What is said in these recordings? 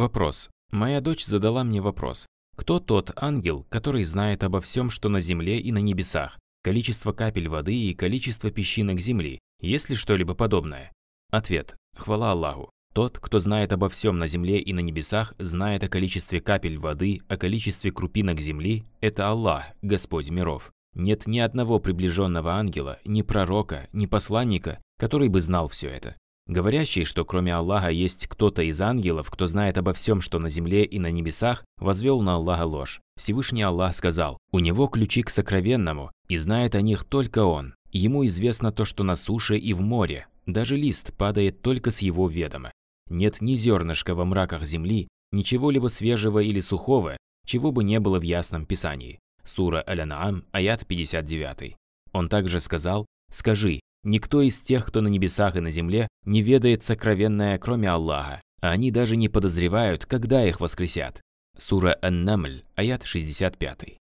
Вопрос. Моя дочь задала мне вопрос. Кто тот ангел, который знает обо всем, что на земле и на небесах? Количество капель воды и количество песчинок земли? Есть ли что-либо подобное? Ответ. Хвала Аллаху. Тот, кто знает обо всем на земле и на небесах, знает о количестве капель воды, о количестве крупинок земли – это Аллах, Господь миров. Нет ни одного приближенного ангела, ни пророка, ни посланника, который бы знал все это. Говорящий, что кроме Аллаха есть кто-то из ангелов, кто знает обо всем, что на земле и на небесах, возвел на Аллаха ложь. Всевышний Аллах сказал, «У него ключи к сокровенному, и знает о них только он. Ему известно то, что на суше и в море. Даже лист падает только с его ведома. Нет ни зернышка во мраках земли, ничего-либо свежего или сухого, чего бы не было в Ясном Писании». Сура Аль-Анаам, аят 59. Он также сказал, «Скажи, Никто из тех, кто на небесах и на земле, не ведает сокровенное, кроме Аллаха, а они даже не подозревают, когда их воскресят. Сура Ан-Намль, аят 65.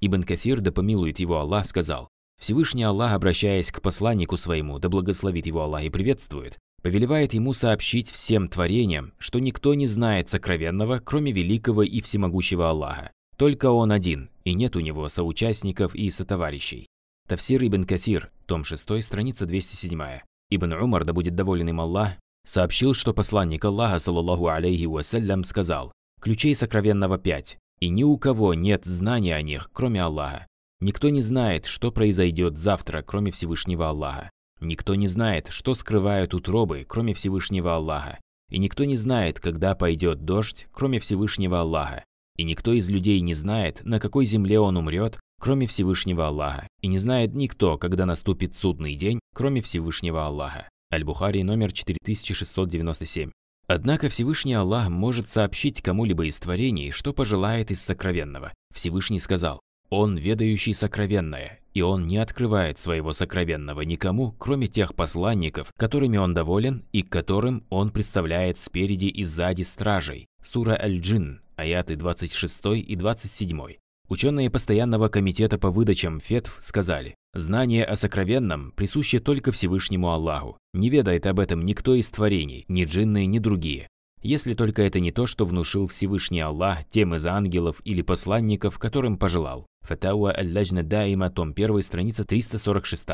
Ибн Кафир, да помилует его Аллах, сказал, Всевышний Аллах, обращаясь к посланнику своему, да благословит его Аллах и приветствует, повелевает ему сообщить всем творениям, что никто не знает сокровенного, кроме великого и всемогущего Аллаха. Только он один, и нет у него соучастников и сотоварищей. Тафсир Ибн Кафир, том 6, страница 207. Ибн Умар, да будет доволен им Аллах, сообщил, что посланник Аллаха, саллаллаху алейхи вассалям, сказал «Ключей сокровенного пять, и ни у кого нет знания о них, кроме Аллаха. Никто не знает, что произойдет завтра, кроме Всевышнего Аллаха. Никто не знает, что скрывают утробы, кроме Всевышнего Аллаха. И никто не знает, когда пойдет дождь, кроме Всевышнего Аллаха. И никто из людей не знает, на какой земле он умрет, кроме Всевышнего Аллаха, и не знает никто, когда наступит судный день, кроме Всевышнего Аллаха. Аль-Бухари номер 4697. Однако Всевышний Аллах может сообщить кому-либо из творений, что пожелает из сокровенного. Всевышний сказал, «Он ведающий сокровенное, и Он не открывает своего сокровенного никому, кроме тех посланников, которыми Он доволен и к которым Он представляет спереди и сзади стражей». Сура Аль-Джин, аяты 26 и 27. Ученые Постоянного комитета по выдачам ФЕТВ сказали, «Знание о сокровенном присуще только Всевышнему Аллаху. Не ведает об этом никто из творений, ни джинны, ни другие. Если только это не то, что внушил Всевышний Аллах тем из ангелов или посланников, которым пожелал». Фатауа Аль-Ладжна Даима, том 1, страница 346.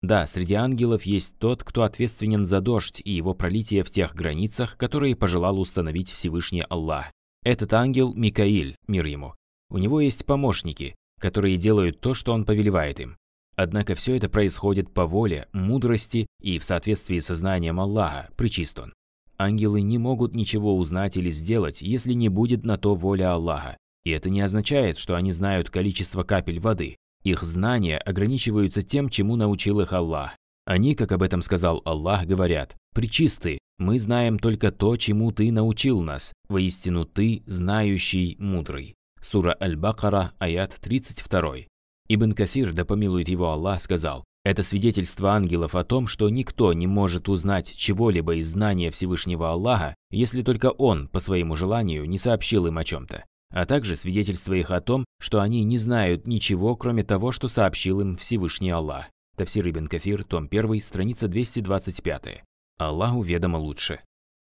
Да, среди ангелов есть тот, кто ответственен за дождь и его пролитие в тех границах, которые пожелал установить Всевышний Аллах. Этот ангел – Микаиль, мир ему, у него есть помощники, которые делают то, что он повелевает им. Однако все это происходит по воле, мудрости и в соответствии со знанием Аллаха, причист он. Ангелы не могут ничего узнать или сделать, если не будет на то воля Аллаха. И это не означает, что они знают количество капель воды. Их знания ограничиваются тем, чему научил их Аллах. Они, как об этом сказал Аллах, говорят, «Причисты, мы знаем только то, чему ты научил нас, воистину ты, знающий, мудрый». Сура Аль-Бакара, аят 32. Ибн Касир, да помилует его Аллах, сказал, «Это свидетельство ангелов о том, что никто не может узнать чего-либо из знания Всевышнего Аллаха, если только Он, по своему желанию, не сообщил им о чем-то, а также свидетельство их о том, что они не знают ничего, кроме того, что сообщил им Всевышний Аллах». Тавсир Ибн Кафир, том 1, страница 225. Аллаху ведомо лучше.